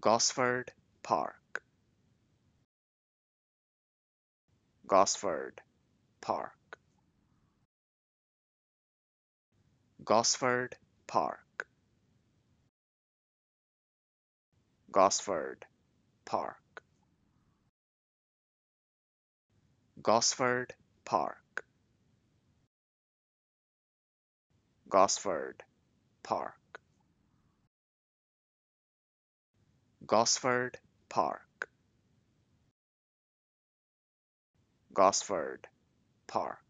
Gosford Park Gosford Park Gosford Park Gosford Park Gosford Park Gosford Park Gosford Park Gosford Park